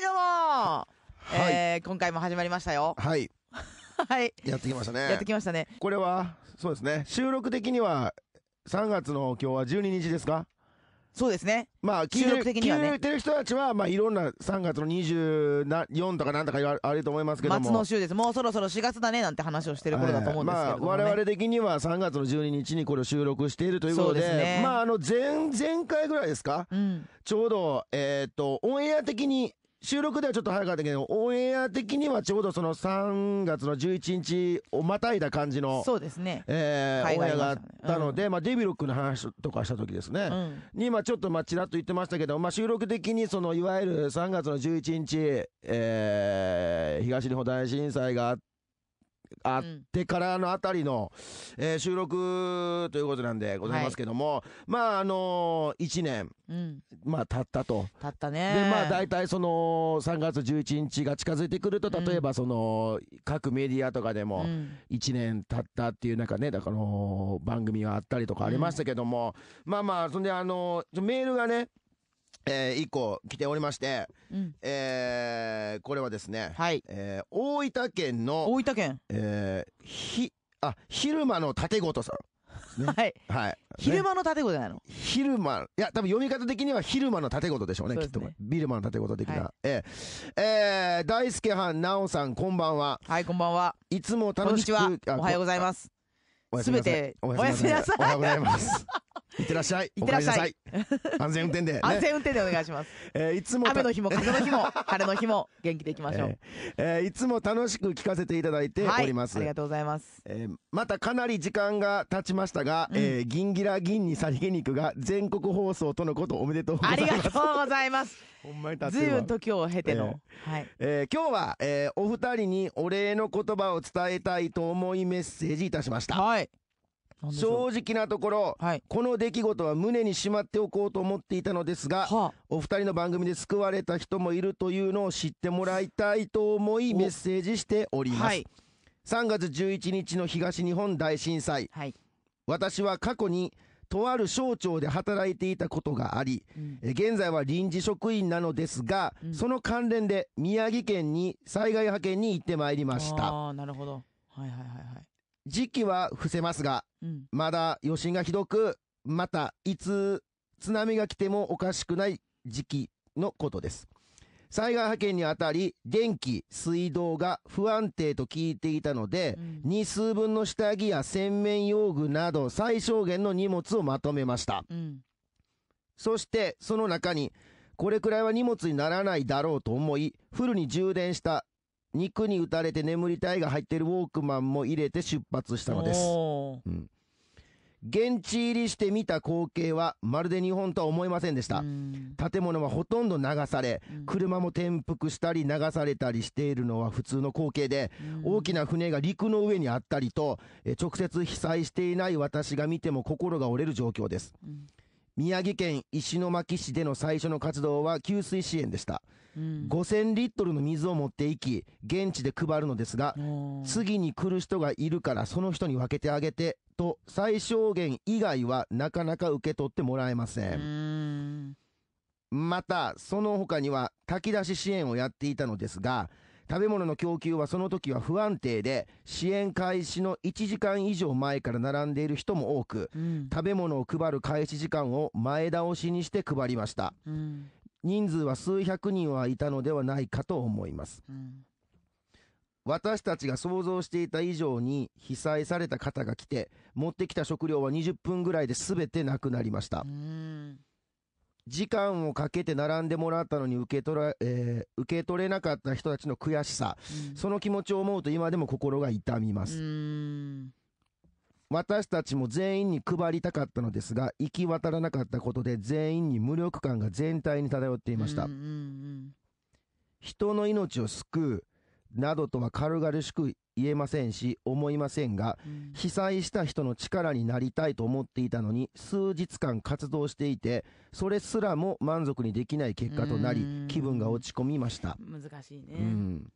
い、どうも、はい、えー、今回も始まりましたよ。はい。はい。やってきましたね。やってきましたね。これは、そうですね。収録的には、3月の今日は12日ですかそうですね。まあ、聞いてる,、ね、てる人たちは、まあ、いろんな3月の24とかなんとかあると思いますけども。松の週です。もうそろそろ4月だねなんて話をしてる頃だと思うんですけど、ね、まあ、我々的には3月の12日にこれを収録しているということで、でね、まあ、あの、前、前回ぐらいですか、うん、ちょうど、えっ、ー、と、オンエア的に、収録ではちょっと早かったけど、オンエア的にはちょうどその3月の11日をまたいだ感じの、そうですね。えー、オンエアがあったので、まあデビロックの話とかした時ですね。に、まあちょっとまあちらっと言ってましたけど、まあ収録的にそのいわゆる3月の11日、えー、東日本大震災があって、あってからのあたりの、えー収録ということなんでございますけども、まああのー、1年、うん。まあ経ったと。ったね。でまあ大体その3月11日が近づいてくると例えばその各メディアとかでも1年経ったっていうなんかねだからあの番組があったりとかありましたけども、まあまあそんであのメールがねえー、1個来ておりまして、うん、えー、これはですね、はい、えー、大分県の、大分県えー、ひ、あ、昼間の竹事さん。ね、はい。はい。昼間の縦ごじゃないの、ね、昼間。いや、多分読み方的には昼間の縦ごでしょうね、うねきっと。ビルマの縦ご的な。はい、えー、えー、大輔はん、なおさん、こんばんは。はい、こんばんは。いつも楽しく。こんにちは。おはようございます。すべて、おやすみなさい。おはようございます。いってらっしゃい。いってらっしゃい。安全運転で、ね、安全運転でお願いします。えー、いつも。雨の日も 風の日も、晴れの日も、元気でいきましょう。えー、いつも楽しく聞かせていただいております。はい、ありがとうございます。えー、またかなり時間が経ちましたが、うん、えー、ギンギラギンにさりげ肉が全国放送とのことおめでとうございます。ありがとうございます。ほんまに経ずいぶん時を経ての。はい。えー、今日は、えー、お二人にお礼の言葉を伝えたいと思いメッセージいたしました。はい。正直なところ、はい、この出来事は胸にしまっておこうと思っていたのですが、はあ、お二人の番組で救われた人もいるというのを知ってもらいたいと思いメッセージしております、はい、3月11日の東日本大震災、はい、私は過去にとある省庁で働いていたことがあり、うん、現在は臨時職員なのですが、うん、その関連で宮城県に災害派遣に行ってまいりましたなるほどはいはいはいはい時期は伏せますが、うん、まだ余震がひどく、またいつ津波が来てもおかしくない時期のことです。災害派遣にあたり、電気、水道が不安定と聞いていたので、うん、日数分の下着や洗面用具など最小限の荷物をまとめました。うん、そして、その中に、これくらいは荷物にならないだろうと思い、フルに充電した肉に打たれて眠りたいが入っているウォークマンも入れて出発したのです。うん、現地入りして見た光景はまるで日本とは思いませんでした。建物はほとんど流され、車も転覆したり流されたりしているのは普通の光景で、大きな船が陸の上にあったりと、直接被災していない私が見ても心が折れる状況です。うん宮城県石巻市での最初の活動は給水支援でした、うん、5000リットルの水を持っていき現地で配るのですが次に来る人がいるからその人に分けてあげてと最小限以外はなかなか受け取ってもらえませんまたその他には炊き出し支援をやっていたのですが食べ物の供給はその時は不安定で支援開始の1時間以上前から並んでいる人も多く、うん、食べ物を配る開始時間を前倒しにして配りました、うん、人数は数百人はいたのではないかと思います、うん、私たちが想像していた以上に被災された方が来て持ってきた食料は20分ぐらいで全てなくなりました、うん時間をかけて並んでもらったのに受け取ら、えー、受け取れなかった人たちの悔しさ、うん、その気持ちを思うと今でも心が痛みます。私たちも全員に配りたかったのですが、行き渡らなかったことで全員に無力感が全体に漂っていました。人の命を救う、などとは軽々しく言えませんし、思いませんが、被災した人の力になりたいと思っていたのに、数日間活動していて、それすらも満足にできない結果となり、気分が落ち込みました。難しいね。うん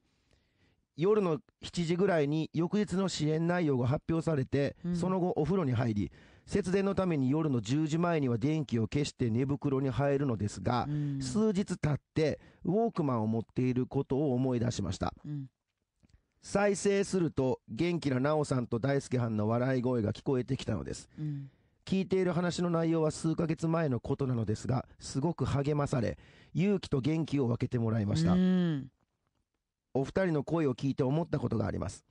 夜の7時ぐらいに翌日の支援内容が発表されて、その後お風呂に入り、節電のために夜の10時前には電気を消して寝袋に入るのですが、うん、数日経ってウォークマンを持っていることを思い出しました、うん、再生すると元気な奈緒さんと大輔はんの笑い声が聞こえてきたのです、うん、聞いている話の内容は数ヶ月前のことなのですがすごく励まされ勇気と元気を分けてもらいました、お二人の声を聞いて思ったことがあります、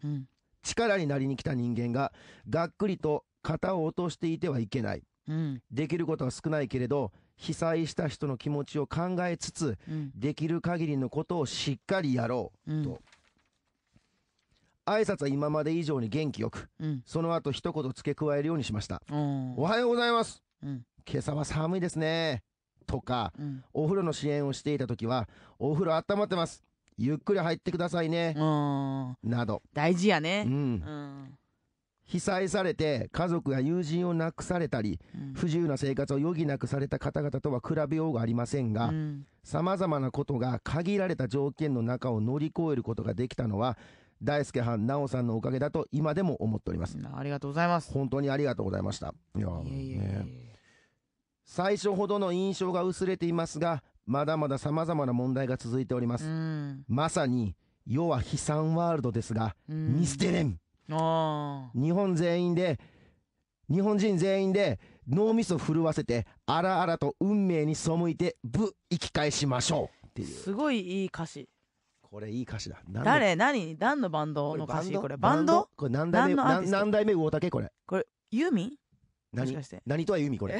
力になりに来た人間ががっくりと肩を落としていてはいけない。うん、できることは少ないけれど、被災した人の気持ちを考えつつ、うん、できる限りのことをしっかりやろう、うん、と。挨拶は今まで以上に元気よく、その後一言付け加えるようにしました。おはようございます、今朝は寒いですね。とか、お風呂の支援をしていた時は、お風呂温まってます。ゆっくり入ってくださいね。など。大事やね。うん被災されて家族や友人を亡くされたり、不自由な生活を余儀なくされた方々とは比べようがありませんが、様々なことが限られた条件の中を乗り越えることができたのは、大輔はん、なおさんのおかげだと今でも思っております。ありがとうございます。本当にありがとうございました。いや、ね、最初ほどの印象が薄れていますが、まだまだ様々な問題が続いております。まさに、世は悲惨ワールドですが、見捨てれん日本全員で、日本人全員で脳みそ震わせて、あらあらと運命に背いて、ぶ、生き返しましょうっていう。すごいいい歌詞。これいい歌詞だ。誰何何のバンドの歌詞これバンドこれ何代目何代目魚竹これ。これ、ユーミン何何とはユーミンこれ。っ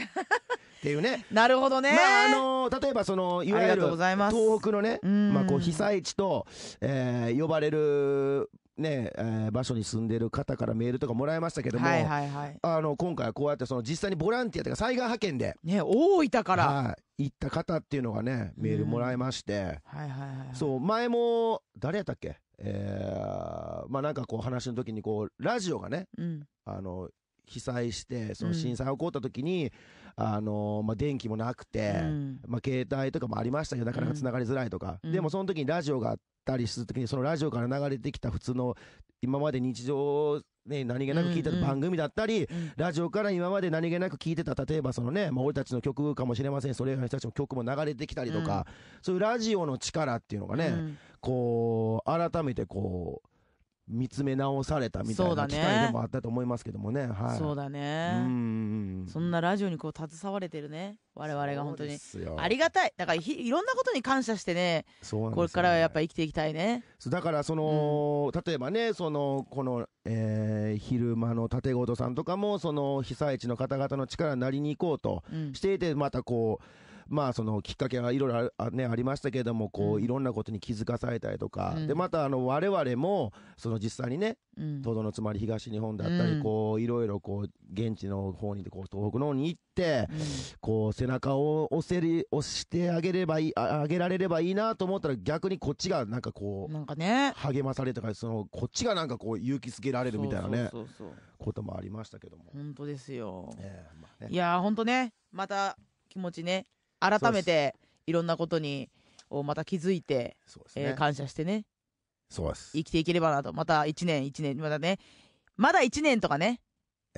ていうね。なるほどね。まあ、あのー、例えばその、いわゆる、東北のね、まあ、こう、被災地と、えー、呼ばれるね、えー、場所に住んでる方からメールとかもらいましたけども、はいはいはい、あの今回はこうやってその実際にボランティアというか災害派遣で、ね、大分から、はい、行った方っていうのがねメールもらいまして、うん、はいはいはい、そう前も誰やったっけえー、まあなんかこう話の時にこうラジオがね、うん、あの被災して、その震災起こった時に、うん、あのまあ、電気もなくて、うん、まあ、携帯とかもありましたけど、なかなか繋がりづらいとか、うん、でもその時にラジオがあったりする時に、そのラジオから流れてきた普通の、今まで日常ね、何気なく聞いてた番組だったり、うんうん、ラジオから今まで何気なく聞いてた、例えばそのね、まあ、俺たちの曲かもしれません、それ以外の人たちの曲も流れてきたりとか、うん、そういうラジオの力っていうのがね、うん、こう、改めてこう、見つめ直されたみたいな機会でもあったと思いますけどもね。はい、そうだね。うん。そんなラジオにこう携われてるね。我々が本当に。ありがたい。だからいろんなことに感謝してね。そうねこれからはやっぱ生きていきたいね。だからその、うん、例えばね、その、この、えー、昼間の立とさんとかも、その被災地の方々の力になりに行こうとしていて、うん、またこう、まあそのきっかけはいろいろあ,、ね、ありましたけれども、こう、いろんなことに気づかされたりとか、うん、で、またあの、我々も、その実際にね、うん、とどのつまり東日本だったり、こう、いろいろこう、現地の方に、こう、東北の方に行って、こう、背中を押せり、押してあげればいい、あげられればいいなと思ったら逆にこっちがなんかこう、なんかね、励まされたか、その、こっちがなんかこう、勇気づけられるみたいなね、そうそうこともありましたけども。本当ですよ。えーまあね、いや本当ね、また気持ちね、改めていろんなことにをまた気づいて、ねえー感謝してねそうです。生きていければなとまた1年1年またねまだ1年とかね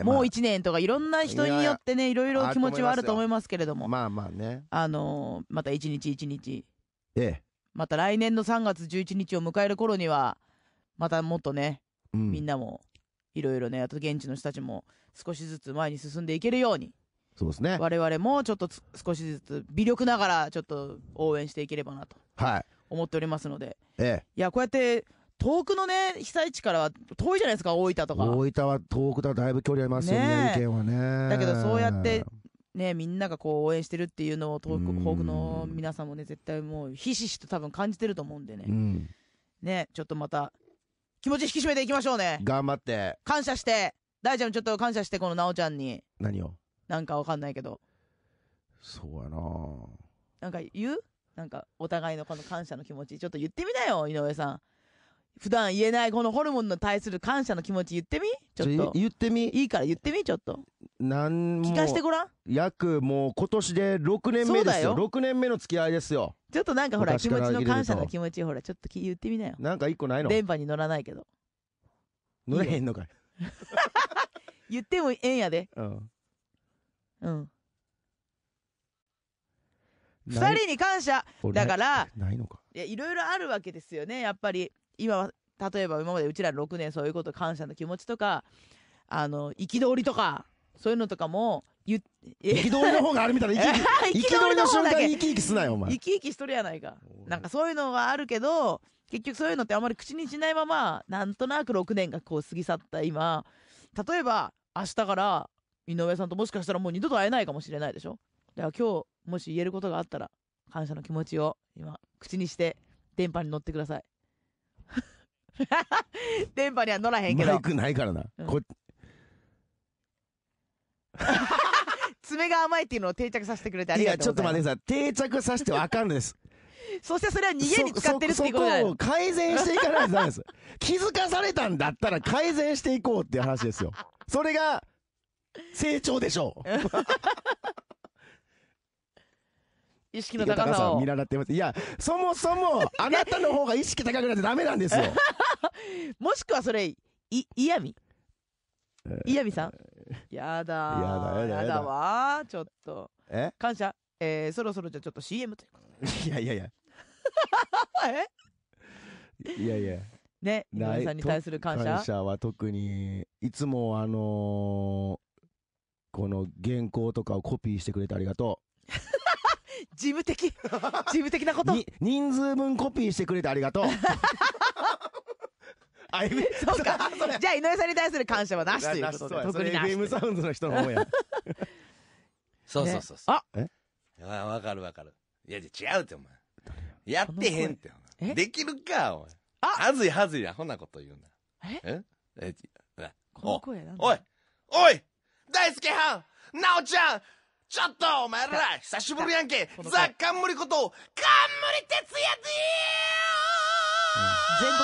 もう1年とかいろんな人によってねいろいろ気持ちはあると思いますけれどもまあまあね。あのーまた1日1日ええ。また来年の3月11日を迎える頃にはまたもっとねみみんな。なもいろいろねあと現地の人たちも少しずつ前に進んでいけるようにそうですね。我々もちょっと少しずつ微力ながらちょっと応援していければなと。はい。思っておりますので。ええ。いや、こうやって、遠くのね、被災地からは遠いじゃないですか、大分とか。大分は遠くだだいぶ距離ありますよね、意見はね。だけどそうやって、ね、みんながこう応援してるっていうのを東北の皆さんもね、絶対もうひしひしと多分感じてると思うんでね。うん、ね、ちょっとまた、気持ち引き締めていきましょうね。頑張って。感謝して。大ちゃんちょっと感謝して、このなおちゃんに。何をなんかわかんないけど。そうやななんか言うなんか、お互いのこの感謝の気持ち、ちょっと言ってみなよ、井上さん。普段言えないこのホルモンに対する感謝の気持ち言ってみちょっと。言ってみいいから言ってみちょっと。何ん聞かしてごらん。約もう今年で6年目ですよ。よ6年目の付き合いですよ。ちょっとなんかほら、気持ちの感謝の気持ち、ほら、ちょっと言ってみなよ。なんか一個ないの電波に乗らないけど。乗れへんのかい。言ってもええんやで。うん。うん。二人に感謝。だからないのか。いや、いろいろあるわけですよね。やっぱり、今は、例えば今までうちら6年そういうこと、感謝の気持ちとか、あの、憤りとか、そういうのとかも、え憤りの方があるみたいな 憤りの瞬間生き生きすなよお前生き生きしとるやないか。なんかそういうのはあるけど、結局そういうのってあまり口にしないまま、なんとなく6年がこう過ぎ去った今、例えば、明日から井上さんともしかしたらもう二度と会えないかもしれないでしょだから今日、もし言えることがあったら、感謝の気持ちを今、口にして、電波に乗ってください。電波には乗らへんけど。マイクないからな。うん、こ 爪が甘いっていうのを定着させてくれてありがとうございます。いや、ちょっと待ってください。定着させてはあかんです。そしてそれは逃げに使ってるってことそこを改善していかないとダメです。気づかされたんだったら改善していこうっていう話ですよ。それが、成長でしょう。意識の高さを見習ってますいやそもそもあなたの方が意識高くなってダメなんですよ もしくはそれい嫌味嫌味さんやだやだやだわちょっとえ感謝えー、そろそろじゃちょっと CM ということいやいやいや えいやいやね井さんに対する感謝感謝は特にいつもあのこの原稿とかをコピーしてくれてありがとう。事務的、事務的なこと。人数分コピーしてくれてありがとう。あ、FM、そうか。じゃあ、井上さんに対する感謝はなしということで。特になし。m サウンズの人の方や。そうそうそうそう。あえわかるわかる。いや、違うって、お前。やってへんって、できるか、お前。あはずいはずいな、ほなこと言うな。えええ、この声なんだおいおい大輔はんなおちゃんちょっとお前ら久しぶりやんけザ・冠こと冠哲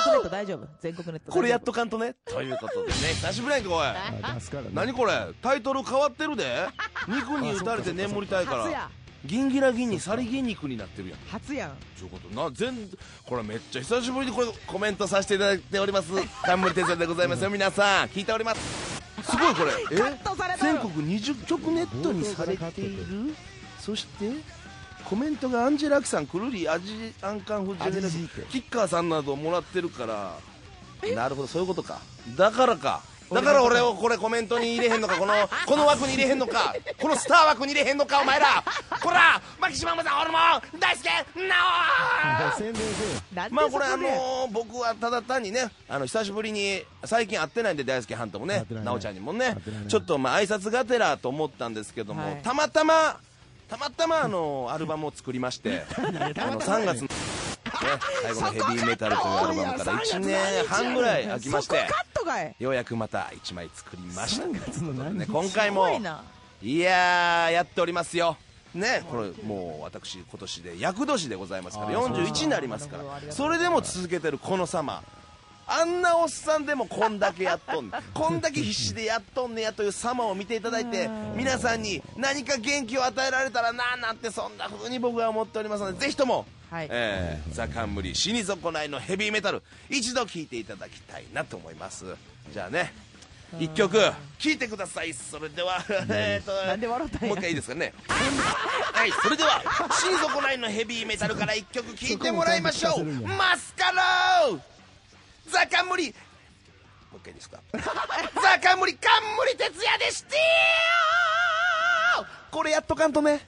也で全国ネット大丈夫全国ネットこれやっとかんとねということでね久しぶりやんけおい何これタイトル変わってるで肉に打たれて眠りたいからギンギラギンにさりん肉になってるやん初やんちゅうことな全これめっちゃ久しぶりにこれコメントさせていただいております冠哲也でございますよ皆さん聞いておりますすごいこれ 全国20曲ネットにされているそしてコメントがアンジェラ・アキさんくるりアジアンカンフジェネラキッカーさんなどもらってるからなるほどそういうことかだからかだから俺をこれコメントに入れへんのかこのこの枠に入れへんのかこのスター枠に入れへんのかお前らこら牧島さん俺も大輔なおまあこれあの僕はただ単にねあの久しぶりに最近会ってないんで大輔ハントもねなおちゃんにもねちょっとまあ挨拶がてらと思ったんですけども、たまたまたまたまあのアルバムを作りまして あの3月の。最後のヘビーメタルというアルバムから1年半ぐらい空きましてようやくまた1枚作りましたね、今回もいややっておりますよね、これもう私、今年で厄年でございますから41になりますからそれでも続けてるこの様あんなおっさんでもこんだけやっとんね こんだけ必死でやっとんねやという様を見ていただいて皆さんに何か元気を与えられたらななんてそんな風に僕は思っておりますのでぜひともはい、えー、ザ・冠死に損ないのヘビーメタル一度聴いていただきたいなと思いますじゃあね一曲聴いてくださいそれではえっともう一回いいですかねはいそれでは死に損ないのヘビーメタルから一曲聴いてもらいましょうマスカローザ・冠もう一回いいですかザ・冠冠哲也でしてよこれやっとかんとね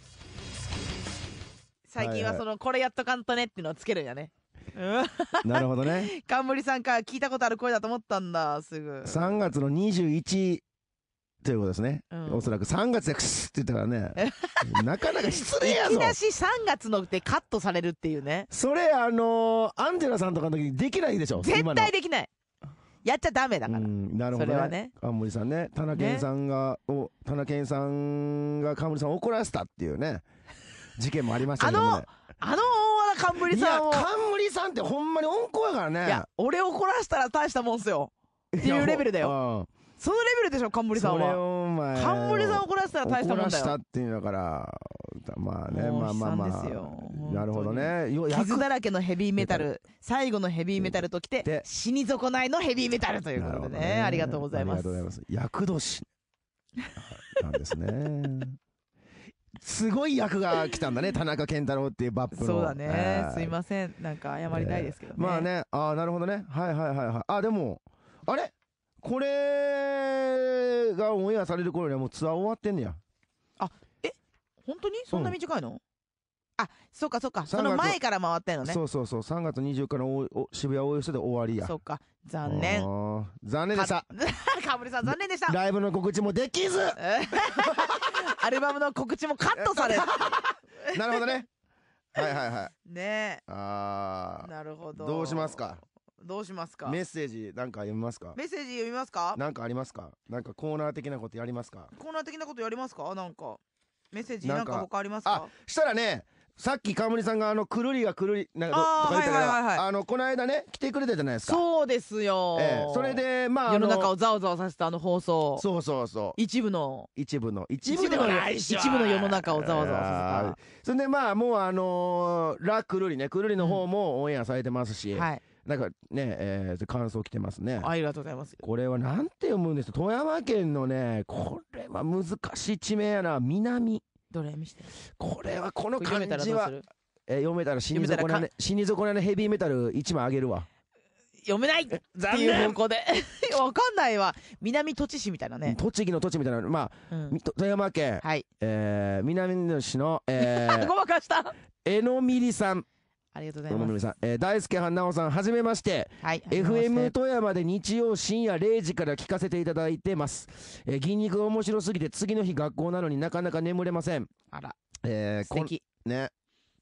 最近はその、これやっとかんとねっていうのをつけるんやね。なるほどね。冠さんか、聞いたことある声だと思ったんだ、すぐ。3月の21、ということですね。うん、おそらく3月でクスって言ったからね。なかなか失礼やぞ。いきなし3月のってカットされるっていうね。それ、あのー、アンジェラさんとかの時にできないでしょ絶対できない。やっちゃダメだから。なるほど、ね。それはね。冠さんね。田中健さんが、ね、お、田中健さんが冠さんを怒らせたっていうね。事件もありましたけど、ね、あの、あの大和田冠さんを。いや、冠さんってほんまに温厚やからね。いや、俺怒らしたら大したもんっすよ。っていうレベルだよ。そのレベルでしょ、冠さんは。冠さん怒らせたら大したもんだよ。怒らたっていうだから、まあね、まあまあまあ。なるほどね。傷だらけのヘビーメタル、最後のヘビーメタルときて、死に損ないのヘビーメタルということでね。ねありがとうございます。ありがとうございます。厄年。なんですね。すごい役が来たんだね、田中健太郎っていうバップの。そうだね、えー、すいません。なんか謝りたいですけどね。えー、まあね、ああ、なるほどね。はいはいはいはい。あ、でも、あれこれがオンエアされる頃にはもうツアー終わってんねや。あ、え本当にそんな短いの、うんあ、そうかそうか。その前から回ったのね。そうそうそう。3月2 0日のお渋谷大寄せで終わりや。そうか。残念。残念でした。か ぶりさん残念でした。ライブの告知もできず アルバムの告知もカットされる。なるほどね。はいはいはい。ねえ。あなるほど。どうしますかどうしますかメッセージなんか読みますかメッセージ読みますかなんかありますかなんかコーナー的なことやりますかコーナー的なことやりますかなんか。メッセージなんか他ありますかしたらね、さっき川森さんがあのくるりがくるりなんかとか言ったから、はいはい、あのこの間ね来てくれたじゃないですかそうですよ、ええ、それでまあ世の中をざわざわさせたあの放送そうそうそう一部の一部の一部の一部の世の中をざわざわさせたそれでまあもうあのー、ラくるりねくるりの方もオンエアされてますし、うん、はいなんかね、えー、感想来てますね。ありがとうございます。これはなんて読むんですか富山県のね、これは難しい地名やな。南。どれ見してこれはこの感じはえ読めたら死に損なね死に損なねヘビーメタル1枚あげるわ読めないっていう方向で わかんないわ南栃市みたいなね栃木の栃みたいなまあ、うん、富山県、はいえー、南の市の、えー、ごまかしたえのみりさんありがとうございます。えー、大輔はんなおさん、はじめまして。はい。FM 富山で日曜深夜0時から聞かせていただいてます。えー、筋肉が面白すぎて、次の日学校なのになかなか眠れません。あら。えー、こ、ね。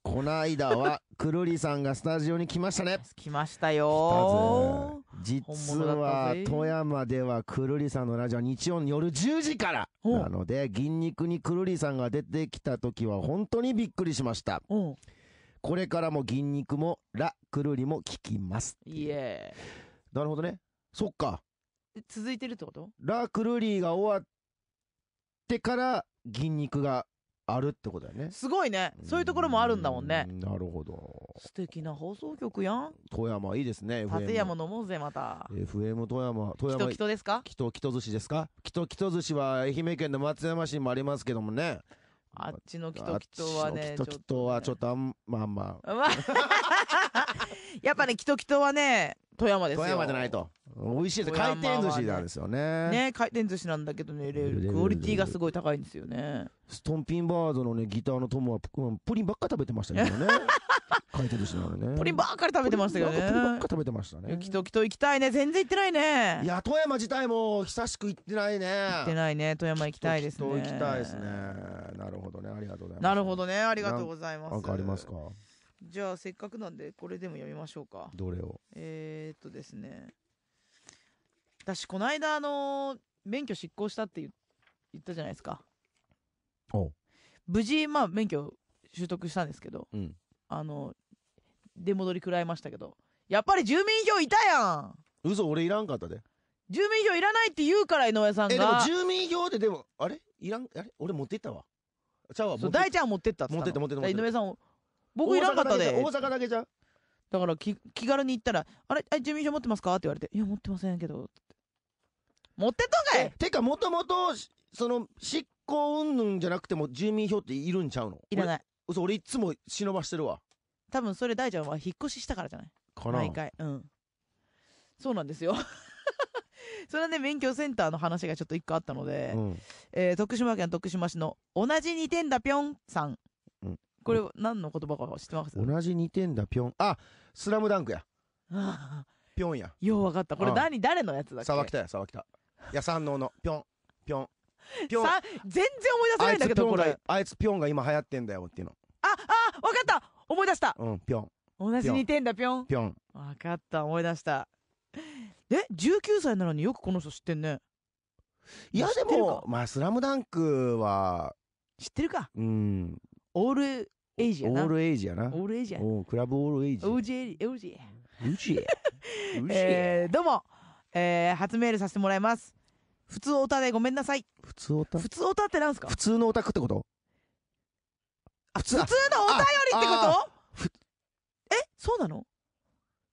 こないだは、くるりさんがスタジオに来ましたね。来ましたよ実は、富山ではくるりさんのラジオは日曜の夜10時からなので、筋肉にくるりさんが出てきた時は本当にびっくりしました。うこれからも銀肉もラ・クルリも聞きます。イエなるほどね。そっか。続いてるってことラ・クルリが終わってから銀肉があるってことだよね。すごいねそういうところもあるんだもんねうなるほど。素敵な放送局やん富山いいですね。立山飲もうぜまた FM 富山、富きと山き。とですかきときと寿司ですかきときと寿司は愛媛県の松山市にもありますけどもね。あっちのキトキトはね。キトキトはちょっとあん、まあまあ。やっぱね、キトキトはね、富山ですよ富山じゃないと美味しいです回転寿司なんですよねね回転寿司なんだけどねレールクオリティがすごい高いんですよねストンピンバードのねギターの友はプリンばっか食べてましたけどね 回転寿司なのねプリンばっかり食べてましたけどねプリンばっか食べてましたねきときと行きたいね全然行ってないねいや富山自体も久しく行ってないね行ってないね富山行きたいですね行きたいですねなるほどねありがとうございますなるほどねありがとうございますなかありますかじゃあせっかくなんでこれでも読みましょうか。どれをえー、っとですね。私、この間、あのー、免許失効したって言ったじゃないですか。お無事、まあ、免許取得したんですけど、うん。あの、出戻り食らいましたけど、やっぱり住民票いたやん嘘、俺いらんかったで。住民票いらないって言うから、井上さんが。え、でも住民票ででも、あれいらん、あれ俺持ってったわ。ちゃうわ、持う、大ちゃん持ってったっつの持ってった持ってった持ってった井上さん、僕いらんかったで。大阪だけじゃん。だから気気軽に行ったら、あれ、あ住民票持ってますかって言われて、いや、持ってませんけど、持ってとんかいてか、もともと、その、執行云々じゃなくても住民票っているんちゃうのいらない。嘘、俺いつも忍ばしてるわ。多分それ大ちゃんは引っ越ししたからじゃないかな毎回。うん。そうなんですよ。それはね、免許センターの話がちょっと一個あったので、うん、えー、徳島県徳島市の同じ2点だぴょんさん。これ、何の言葉か知ってます同じてんだ、ぴょん。あ、スラムダンクや。ぴょんや。よう分かった。これ何、誰のやつだっけ沢北や、沢北。いや、山王の、ぴょん、ぴょん。ぴょん。全然思い出せないんだけど、これ。あいつぴょんが今流行ってんだよっていうの。あ、あ、分かった思い出したうん、ぴょん。同じてんだ、ぴょん。ぴょん。分かった、思い出した。え、19歳なのによくこの人知ってんね。いや、でも、まあ、スラムダンクは、知ってるか。うん。オールエイジやオールエイジやな。オールエイジや。おクラブオールエイジ。オージエリ、オ ージエ。うジえ。え。ー、どうも、えー、初メールさせてもらいます。普通オタでごめんなさい。普通オタ普通オタってなんすか普通のオタクってことあ普通普通のお便りってことえそうなの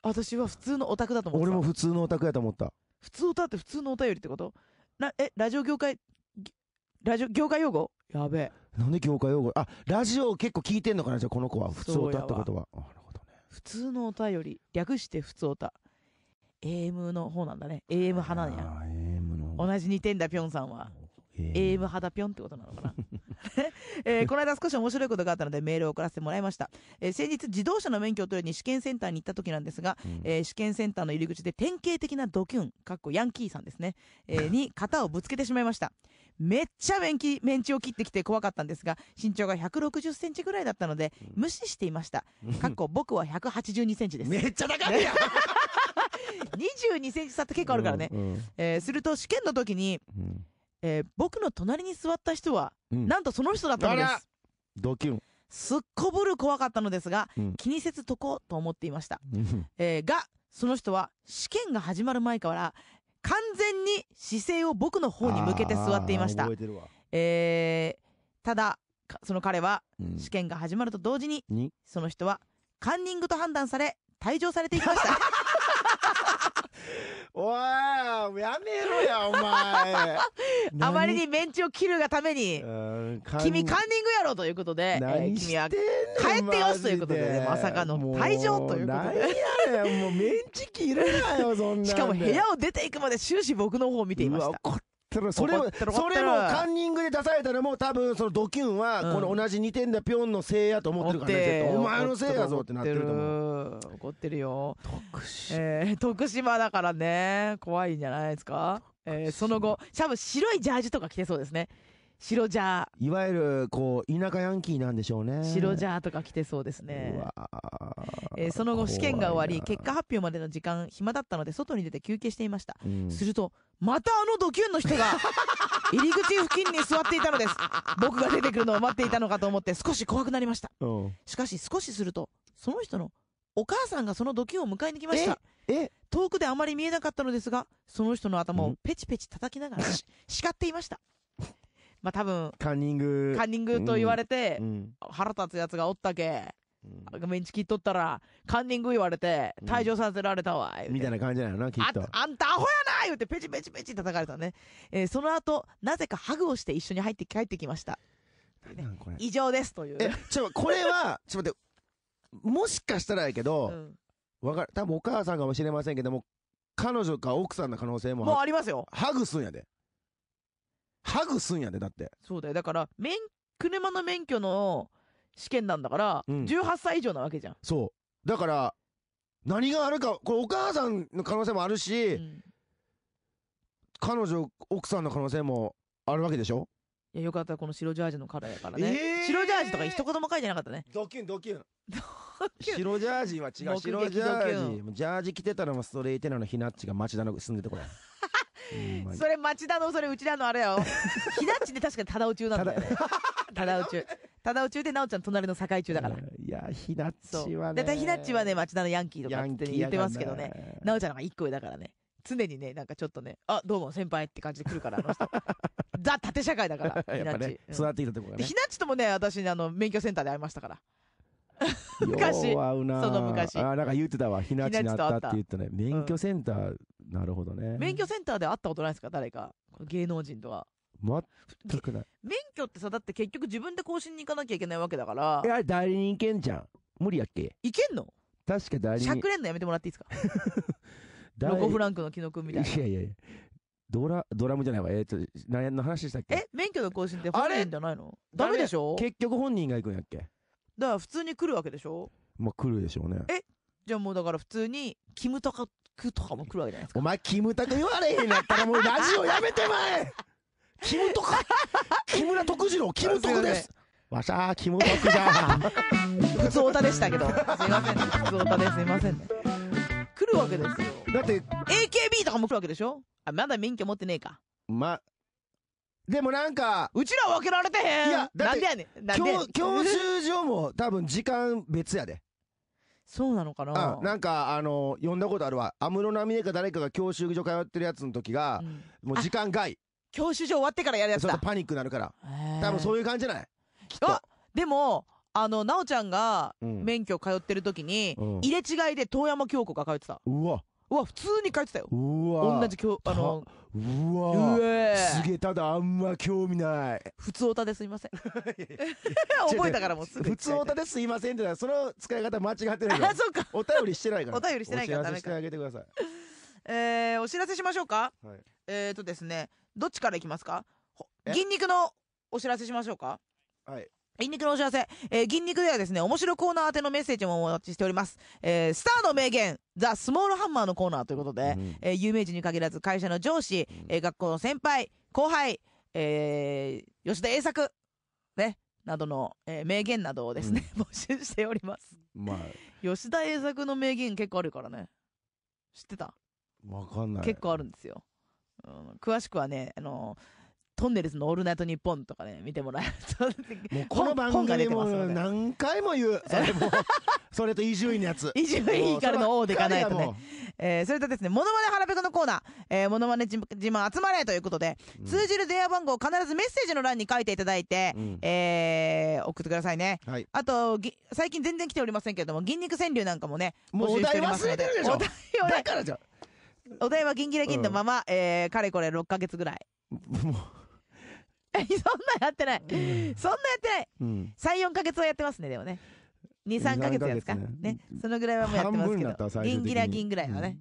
私は普通のオタクだと思って俺も普通のオタクやと思った。普通オタって普通のお便りってことなえラジオ業界ラジオ、業界用語やべえ。なんで業界用語あ、ラジオ結構聞いてんのかなじゃあこの子は。普通歌ってことは。なるほどね。普通のお便り。略して普通歌。AM の方なんだね。AM 派なんや。AM の。同じ似てんだ、ぴょんさんは。AM 派だぴょんってことなのかな。えー、この間少し面白いことがあったのでメールを送らせてもらいました。えー、先日自動車の免許を取りに試験センターに行った時なんですが、うん、えー、試験センターの入り口で典型的なドキュン、かっこヤンキーさんですね、えー、に肩をぶつけてしまいました。めっちゃメンメンチを切ってきて怖かったんですが、身長が160センチぐらいだったので、無視していました。かっこ僕は182センチです。めっちゃ高いやん22 センチ差って結構あるからね。うんうん、えー、すると試験の時に、うん、えー、僕の隣に座った人は、うんなんとその人だったんです。ドキュン。すっこぶる怖かったのですが、うん気にせず解こうと思っていました。うんえーが、その人は試験が始まる前から、完全に姿勢を僕の方に向けて座っていましたえ。ただ、その彼は試験が始まると同時にその人はカンニングと判断され、退場されていきました。おいやめろや お前 あまりにメンチを切るがために君カンニングやろということで、えー、君は帰ってよしということで、ね、まさかの退場ということでしかも部屋を出ていくまで終始僕の方を見ていましたそれそれもカンニングで出されたらもう多分そのドキュンはこの同じ2点だピョンのせいやと思ってるからね、お前のせいやぞってなってると思う怒ってるよ徳島、えー、徳 島だからね怖いんじゃないですか、えー、その後多分白いジャージとか着てそうですね白ジャー。いわゆる、こう、田舎ヤンキーなんでしょうね。白ジャーとか来てそうですね。うわえー、その後、試験が終わり、結果発表までの時間、暇だったので、外に出て休憩していました。うん、すると、またあのドキュンの人が、入り口付近に座っていたのです。僕が出てくるのを待っていたのかと思って、少し怖くなりました。しかし、少しすると、その人のお母さんがそのドキュンを迎えに来ました。え遠くであまり見えなかったのですが、その人の頭をペチペチ叩きながら、叱っていました。まあ多分、カンニング。カンニングと言われて、うん、腹立つ奴がおったけ、うん、メンチ切っとったら、カンニング言われて、退場させられたわ、みたいな感じなのな、きっと。あ、あんたアホやな言うて、ペチペチペチ叩かれたね。えー、その後、なぜかハグをして一緒に入って帰ってきました。異常です、という。え、ちょ、これは、ちょっと待って、もしかしたらやけど、わ、うん、かる、多分お母さんかもしれませんけども、彼女か奥さんの可能性も。もうありますよ。ハグすんやで。ハグすんやで、だって。そうだよ。だから、免、車の免許の試験なんだから、うん18歳以上なわけじゃん。そう。だから、何があるか、これお母さんの可能性もあるし、うん彼女、奥さんの可能性もあるわけでしょいや、よかった、この白ジャージのカラーやからね。えー白ジャージとか一言も書いてなかったね。ドキュン、ドキュン。白ジャージは違う。白ジャージ。ジャージ着てたらもストレイテナのひなっちが町田の住んでてこれ。それ町田の、それうちらのあれやよ。ひなっちで確かに忠雄中なんだよね。忠雄中。忠雄中で、なおちゃん隣の境中だから。いや、ひなっちはね。だいたいひなっちはね、町田のヤンキーとかって言ってますけどね。なおちゃんが一個だからね。常にね、なんかちょっとね、あ、どうも先輩って感じで来るから、あの人。ザ、縦社会だから。ひなっち。育ってきたところね。ひなっちともね、私、あの、免許センターで会いましたから。昔。うな。その昔あ、なんか言ってたわ。ひなちにったって言ったね。免許センター、なるほどね。免許センターで会ったことないですか誰か。芸能人とは。全くない。免許ってさ、だって結局自分で更新に行かなきゃいけないわけだから。いや、代理人いけんじゃん。無理やっけいけんの確か代理人。しゃくれんのやめてもらっていいですか ロコ・フランクの木野くみたいな。いやいやいや。ドラ、ドラムじゃないわ。えっ、ー、と、何の話したっけえ免許の更新って本人じゃないのダメでしょ結局本人が行くんやっけだから普通に来るわけでしょまあ来るでしょうね。えじゃあもうだから普通に、キムタクとかも来るわけじゃないですか。お前、キムタク言われへんやったらもうラジオやめてまえキムとか木村徳次郎、キムトク ですわしゃー、キムトクじゃん。普通オタでしたけど。すいませんね。普通オタですいませんね。来るわけですよ。だって、AKB とかも来るわけでしょあ、まだ免許持ってねえか。ま、でもなんか、うちら分けられてへんいやだっなんでやねんなんでやね教ん教習所も多分時間別やで。そうなのかなうん、なんか、あの、呼んだことあるわ。安室奈美恵か誰かが教習所通ってるやつの時がう、んもう時間外。教習所終わってからやるやつだパニックなるから。多分そういう感じじゃないきっと。あでも、あの、奈おちゃんが免許通ってる時に、うん入れ違いで遠山京子が通ってた。うわ。うわ普通に書いてたようわ同じ教あのうわうえすげえただあんま興味ない普通オタですいません 覚えたからもうすぐ普通オタですいませんってその使い方間違ってなる あそうかお便りしてないからお便りしてないからしててあげください。えー、お知らせしましょうか、はい、えー、とですねどっちからいきますか銀肉のお知らせしましょうかはい筋肉のお知らせ、えー、筋肉ではですね、面白コーナー宛てのメッセージもお待ちしております。えー、スターの名言、ザ・スモールハンマーのコーナーということで、うん、えー、有名人に限らず会社の上司、えー、学校の先輩、後輩、えー、吉田栄作、ね、などの、えー、名言などをですね、うん、募集しております。まあ、吉田栄作の名言結構あるからね。知ってたわかんない。結構あるんですよ。うん、詳しくはね、あのートンネルズのオールナイトニッポンとかね、見てもらえると。もうこの番組も何回も言う。それも、それと伊集院のやつ。伊集院らの王でいかないとね。えー、それとですね、モノマネ腹ペコのコーナー、えー、モノマネ自慢集まれということで、うん、通じる電話番号を必ずメッセージの欄に書いていただいて、うん、えー、送ってくださいね。はい、あと、最近全然来ておりませんけれども、銀肉川柳なんかもね、もうお題忘れてるでしょお題をね。だからじゃお題は銀ギラ銀のまま、うん、えー、かれこれ6ヶ月ぐらい。もうそんなやってない。そんなやってない。3、4ヶ月はやってますね、でもね。2、3ヶ月やつか。ね。そのぐらいはもうやってますけなど。銀ギラ銀ぐらいはね。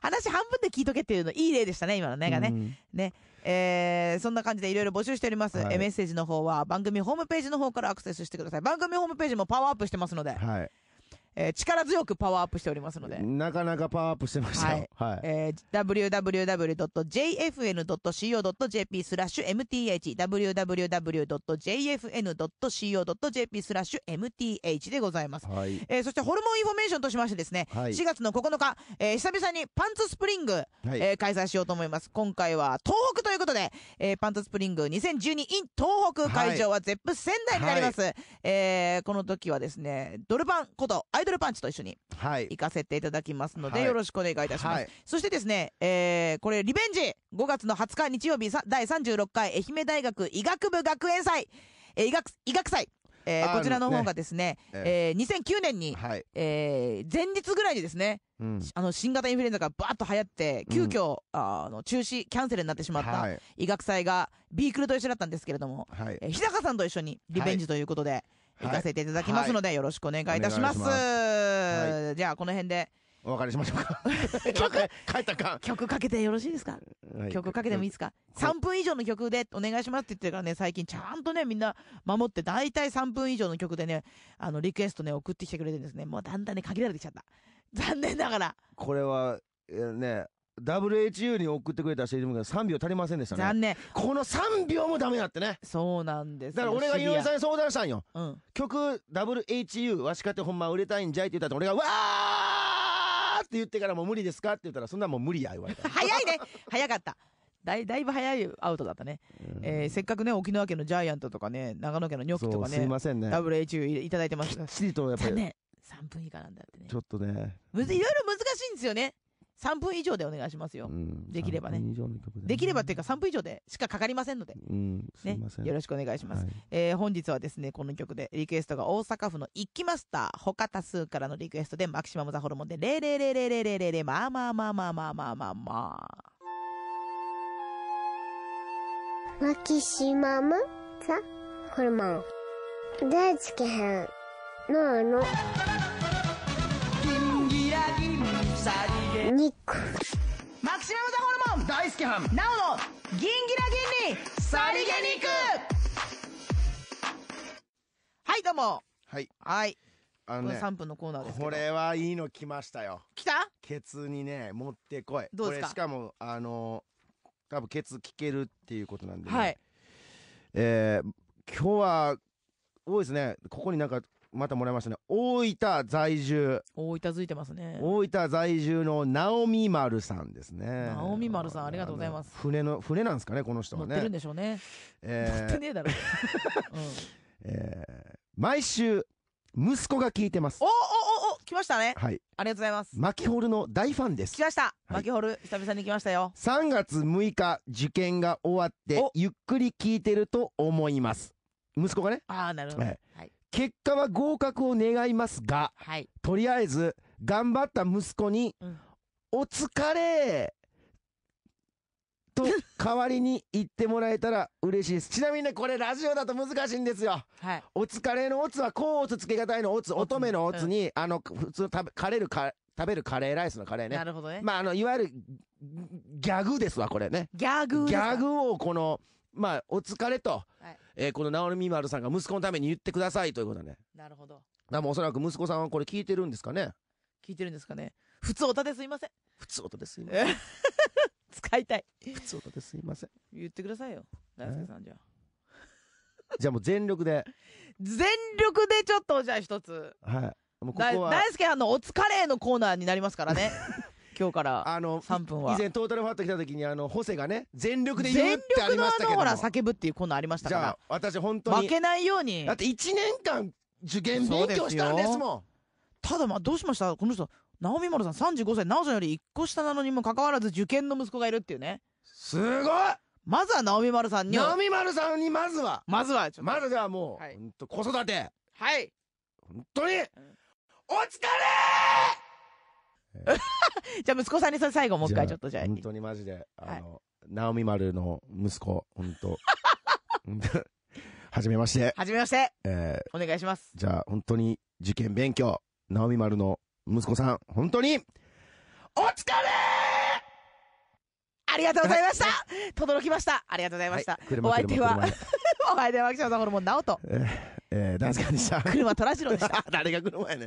話 半分で聞いとけっていうの、いい例でしたね、今のねがねね。えそんな感じでいろいろ募集しております。えメッセージの方は番組ホームページの方からアクセスしてください。番組ホームページもパワーアップしてますので。はい。えー、力強くパワーアップしておりますので。なかなかパワーアップしてましたよ。はい。はい、えー、www.jfn.co.jp スラッシュ mth、www.jfn.co.jp スラッシュ mth でございます。はい。えー、そしてホルモンインフォメーションとしましてですね、はい、4月の9日、えー、久々にパンツスプリング、はい、えー、開催しようと思います。今回は東北ということで、えー、パンツスプリング 2012in 東北会場はゼップ仙台になります。はい、えー、この時はですね、ドルパンこと、イドルパンチと一緒に、はい。行かせていただきますので、よろしくお願いいたします。そしてですね、えー、これ、リベンジ !5 月の20日日曜日、第36回愛媛大学医学部学園祭、えー、医学、医学祭えー、こちらの方がですね、ねえー、2009年に、はい、えー、前日ぐらいにですね、うん、あの、新型インフルエンザがバーッと流行って、急遽、うん、あの、中止、キャンセルになってしまった、医学祭が、ビークルと一緒だったんですけれども、はい、えー、日高さんと一緒にリベンジということで、はい行かせていただきますので、よろしくお願いいたします。じゃあ、この辺で。お別れしましょうか。曲 たか。曲かけてよろしいですか、はい、曲かけてもいいですか ?3 分以上の曲でお願いしますって言ってるからね、最近ちゃんとね、みんな守って、大体3分以上の曲でね、あの、リクエストね、送ってきてくれてるんですね。もうだんだんね、限られてきちゃった。残念ながら。これは、ね、WHO に送ってくれた CM が3秒足りませんでしたね残念この3秒もダメだってねそうなんですだから俺が井上さんに相談したんよ、うん、曲 WHO わしかってほんま売れたいんじゃいって言ったら俺が「わー!」って言ってからもう無理ですかって言ったらそんなもう無理や言われた早いね早かっただいだいぶ早いアウトだったね、えー、せっかくね沖縄県のジャイアントとかね長野県のニョッキとかねすいませんね WHO いただいてますきっちりとやっぱり3分以下なんだってねちょっとねいろいろ難しいんですよね3分以上でお願いしますよ。うん、できればね。でねできればっていうか3分以上でしかかかりませんので。うん、ね。よろしくお願いします。はい、えー、本日はですね、この曲でリクエストが大阪府の一きマスター、他多数からのリクエストで、マキシマムザホルモンで、0000000、まあまあまあまあまあまあまあまあ。マキシマムザホルモン。大好きん。なあの。肉マキシマムザホルモン大好きハんなおのギンギラギンにさりげ肉はいどうもはいはいあのね3分のコーナーですこれはいいの来ましたよ来たケツにね持ってこいどうですかしかもあの多分ケツ聞けるっていうことなんで、ね、はいえー、今日は多いですねここになんかまたもらいましたね。大分在住。大分付いてますね。大分在住のナ直美丸さんですね。ナ直美丸さん、ありがとうございます。船の、船なんですかね、この人はね。乗ってるんでしょうね。えー、乗ってねえだろ。うん、えー、毎週、息子が聞いてます。おおおお来ましたね。はい。ありがとうございます。マキホルの大ファンです。来ました。マキホル、久々に来ましたよ。3月6日、受験が終わって、ゆっくり聞いてると思います。息子がね。ああ、なるほど。ええ結果は合格を願いますが、はい、とりあえず頑張った息子に、お疲れと代わりに言ってもらえたら嬉しいです。ちなみにね、これラジオだと難しいんですよ。はい、お疲れのおつは、こうおつつけがたいのおつ、乙女のおつに、うん、あの、普通食べ、枯れるか、食べるカレーライスのカレーね。なるほどね。まあ、あの、いわゆる、ギャグですわ、これね。ギャグギャグをこの、まあ、お疲れと、はい、えー、この直美丸さんが息子のために言ってくださいということだね。なるほど。でもおそらく息子さんはこれ聞いてるんですかね聞いてるんですかね普通おたですいません。普通おたですいません。使いたい。普通おたですいません。言ってくださいよ。大輔さんじゃ。じゃあもう全力で。全力でちょっとじゃあ一つ。はい。もうここは大輔さんのお疲れのコーナーになりますからね。今日から3分は以前トータルファット来た時にあのホセがね全力で言うってありましたけど全力のあのほら叫ぶっていうコーナーありましたからじゃあ私本当に負けないようにだって1年間受験勉強したんですもんただまあどうしましたこの人直美丸さん35歳直緒さんより1個下なのにもかかわらず受験の息子がいるっていうねすごいまずは直美丸さんに直美丸さんにまずはまずはまずはもう、はい、子育てはい本当に、お疲れじゃあ息子さんにそれ最後もう一回ちょっとじゃあ。本当にマジで、あの、はい、直美丸の息子、本当。はじめまして。はじめまして。えー、お願いします。じゃあ本当に受験勉強、直美丸の息子さん、本当に、お疲れありがとうございました届きましたありがとうございました。はい、お相手は、お相手は、マキシさん、ホルモン、ナオえー、えー、ダンスカでした。車、トラジロでした。誰が車やねん。